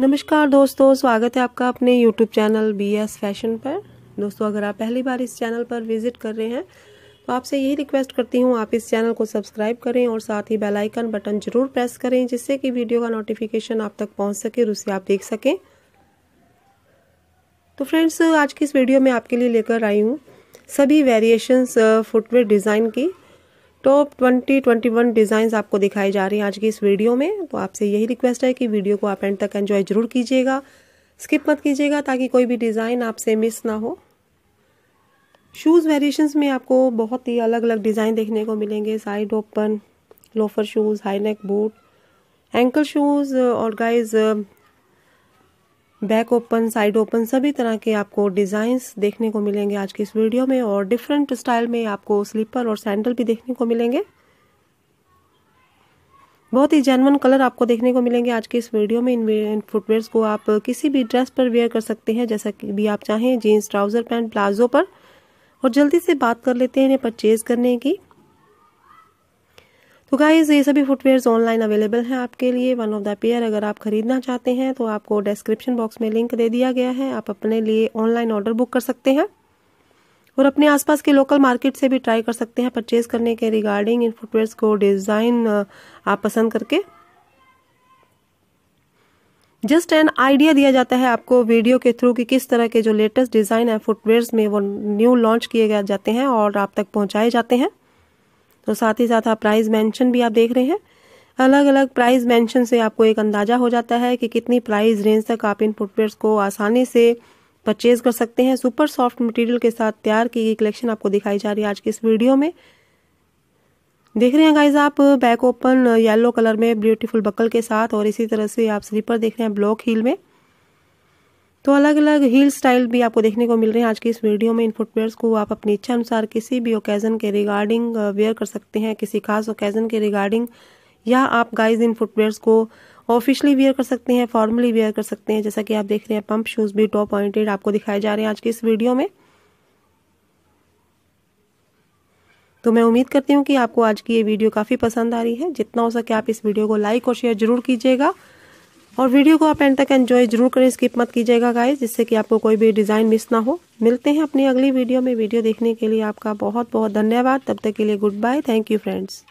नमस्कार दोस्तों स्वागत है आपका अपने YouTube channel B S fashion पर दोस्तों अगर आप पहली बार इस चैनल पर विजिट कर रहे हैं तो आपसे यही रिक्वेस्ट करती हूँ आप इस चैनल को सब्सक्राइब करें और साथ ही बेल आइकन बटन जरूर प्रेस करें जिससे कि वीडियो का नोटिफिकेशन आप तक पहुंच सके और उसे आप देख सकें तो फ्रेंड्स आज की इस वीडियो में आपके लिए लेकर आई हूँ सभी वेरिएशन फुटवेयर डिज़ाइन की तो 2021 डिज़ाइंस आपको दिखाई जा रही हैं आज की इस वीडियो में तो आपसे यही रिक्वेस्ट है कि वीडियो को आप एंड तक एंजॉय ज़रूर कीजिएगा स्किप मत कीजिएगा ताकि कोई भी डिज़ाइन आपसे मिस ना हो शूज़ वेरिएशंस में आपको बहुत ही अलग अलग डिज़ाइन देखने को मिलेंगे side open loafer shoes high neck boot ankle shoes और guys back open side open सभी तरह के आपको डिजाइन देखने को मिलेंगे आज के इस वीडियो में और डिफरेंट स्टाइल में आपको स्लीपर और सैंडल भी देखने को मिलेंगे बहुत ही जेनवन कलर आपको देखने को मिलेंगे आज के इस वीडियो में इन फुटवेयर्स को आप किसी भी ड्रेस पर वेयर कर सकते हैं जैसा कि भी आप चाहें जीन्स ट्राउज़र पैंट प्लाजो पर और जल्दी से बात कर लेते हैं इन्हें परचेज करने की तो गाइज ये सभी फुटवेयर ऑनलाइन अवेलेबल हैं आपके लिए वन ऑफ द पेयर अगर आप खरीदना चाहते हैं तो आपको डिस्क्रिप्शन बॉक्स में लिंक दे दिया गया है आप अपने लिए ऑनलाइन ऑर्डर बुक कर सकते हैं और अपने आसपास के लोकल मार्केट से भी ट्राई कर सकते हैं परचेज करने के रिगार्डिंग इन फुटवेयर्स को डिज़ाइन आप पसंद करके जस्ट एन आइडिया दिया जाता है आपको वीडियो के थ्रू कि किस तरह के जो लेटेस्ट डिज़ाइन है फुटवेयर्स में वो न्यू लॉन्च किए जाते हैं और आप तक पहुंचाए जाते हैं तो साथ ही साथ आप प्राइस मेंशन भी आप देख रहे हैं अलग अलग प्राइस मेंशन से आपको एक अंदाजा हो जाता है कि कितनी प्राइस रेंज तक आप इन फुटवेयर को आसानी से परचेज कर सकते हैं सुपर सॉफ्ट मटेरियल के साथ तैयार की गई कलेक्शन आपको दिखाई जा रही है आज की इस वीडियो में देख रहे हैं गाइज आप बैक ओपन येलो कलर में ब्यूटीफुल बकल के साथ और इसी तरह से आप स्लीपर देख रहे हैं ब्लॉक हील में तो अलग अलग हील स्टाइल भी आपको देखने को मिल रहे हैं आज की इस वीडियो में इन फुटवेयर्स को आप अपनी इच्छा अनुसार किसी भी ओकेज़न के रिगार्डिंग वेयर कर सकते हैं किसी खास ओकेज़न के रिगार्डिंग या आप गाइज इन फुटवेयर्स को ऑफिशियली वेयर कर सकते हैं फॉर्मली वेयर कर सकते हैं जैसा कि आप देख रहे हैं पंप शूज़ भी टॉप पॉइंटेड आपको दिखाए जा रहे हैं आज की इस वीडियो में तो मैं उम्मीद करती हूँ कि आपको आज की ये वीडियो काफ़ी पसंद आ रही है जितना हो सके आप इस वीडियो को लाइक और शेयर जरूर कीजिएगा और वीडियो को आप एंड तक एंजॉय जरूर करें स्किप मत कीजिएगा गाइस जिससे कि आपको कोई भी डिज़ाइन मिस ना हो मिलते हैं अपनी अगली वीडियो में वीडियो देखने के लिए आपका बहुत बहुत धन्यवाद तब तक के लिए goodbye thank you friends